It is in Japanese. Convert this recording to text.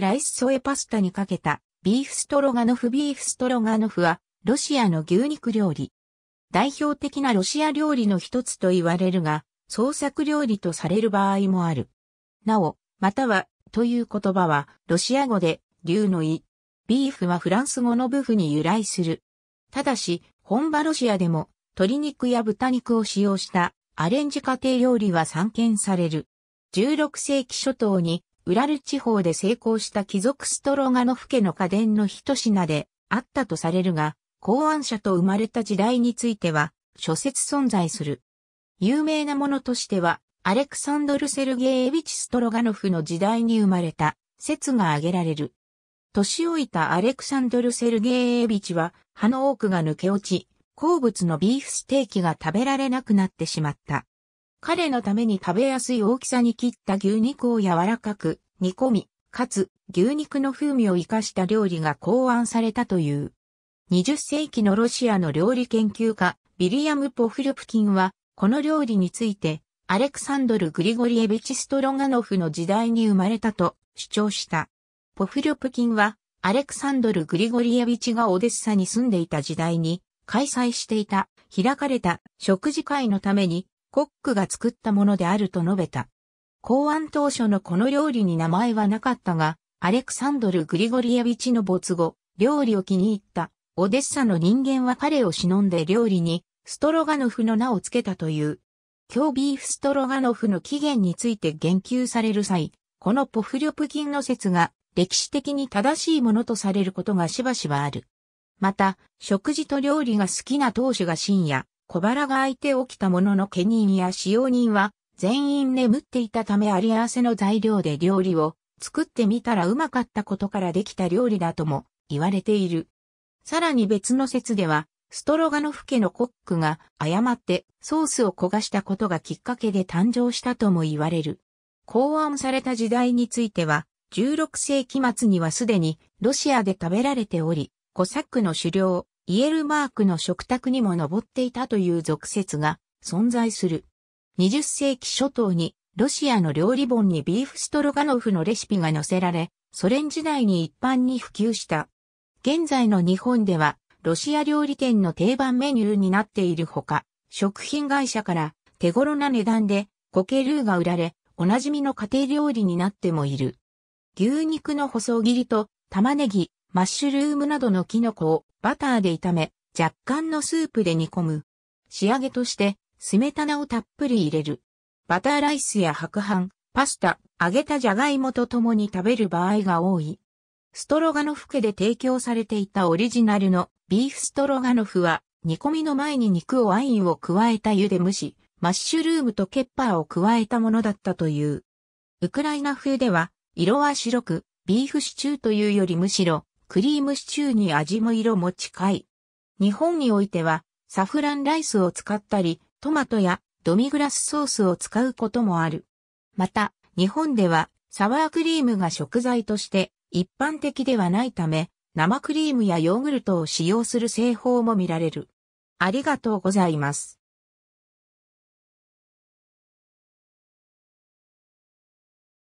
ライス添えパスタにかけたビーフストロガノフビーフストロガノフはロシアの牛肉料理。代表的なロシア料理の一つと言われるが、創作料理とされる場合もある。なお、または、という言葉は、ロシア語で、竜の意。ビーフはフランス語のブフに由来する。ただし、本場ロシアでも、鶏肉や豚肉を使用したアレンジ家庭料理は散見される。16世紀初頭にウラル地方で成功した貴族ストロガノフ家の家電の一品であったとされるが、考案者と生まれた時代については、諸説存在する。有名なものとしては、アレクサンドル・セルゲーエビチ・ストロガノフの時代に生まれた説が挙げられる。年老いたアレクサンドル・セルゲーエビチは、歯の多くが抜け落ち、好物のビーフステーキが食べられなくなってしまった。彼のために食べやすい大きさに切った牛肉を柔らかく煮込み、かつ牛肉の風味を生かした料理が考案されたという。20世紀のロシアの料理研究家、ビリアム・ポフルプキンは、この料理について、アレクサンドル・グリゴリエビチ・ストロガノフの時代に生まれたと主張した。ポフルプキンは、アレクサンドル・グリゴリエビチがオデッサに住んでいた時代に、開催していた、開かれた食事会のために、コックが作ったものであると述べた。公案当初のこの料理に名前はなかったが、アレクサンドル・グリゴリエビチの没後、料理を気に入った、オデッサの人間は彼を忍んで料理に、ストロガノフの名を付けたという。今日ビーフストロガノフの起源について言及される際、このポフリョプキンの説が歴史的に正しいものとされることがしばしばある。また、食事と料理が好きな当主が深夜、小腹が空いて起きたものの家人や使用人は全員眠っていたためあり合わせの材料で料理を作ってみたらうまかったことからできた料理だとも言われている。さらに別の説では、ストロガノフ家のコックが誤ってソースを焦がしたことがきっかけで誕生したとも言われる。考案された時代については、16世紀末にはすでにロシアで食べられており、コサックの狩猟、イエルマークの食卓にも上っていたという俗説が存在する。20世紀初頭にロシアの料理本にビーフストロガノフのレシピが載せられ、ソ連時代に一般に普及した。現在の日本ではロシア料理店の定番メニューになっているほか、食品会社から手頃な値段でコケルーが売られ、おなじみの家庭料理になってもいる。牛肉の細切りと玉ねぎ、マッシュルームなどのキノコをバターで炒め、若干のスープで煮込む。仕上げとして、スメタナをたっぷり入れる。バターライスや白飯、パスタ、揚げたじゃがいもと共に食べる場合が多い。ストロガノフ家で提供されていたオリジナルのビーフストロガノフは、煮込みの前に肉をワインを加えた湯で蒸し、マッシュルームとケッパーを加えたものだったという。ウクライナ風では、色は白く、ビーフシチューというよりむしろ、クリームシチューに味も色も近い。日本においては、サフランライスを使ったり、トマトやドミグラスソースを使うこともある。また、日本では、サワークリームが食材として一般的ではないため、生クリームやヨーグルトを使用する製法も見られる。ありがとうございます。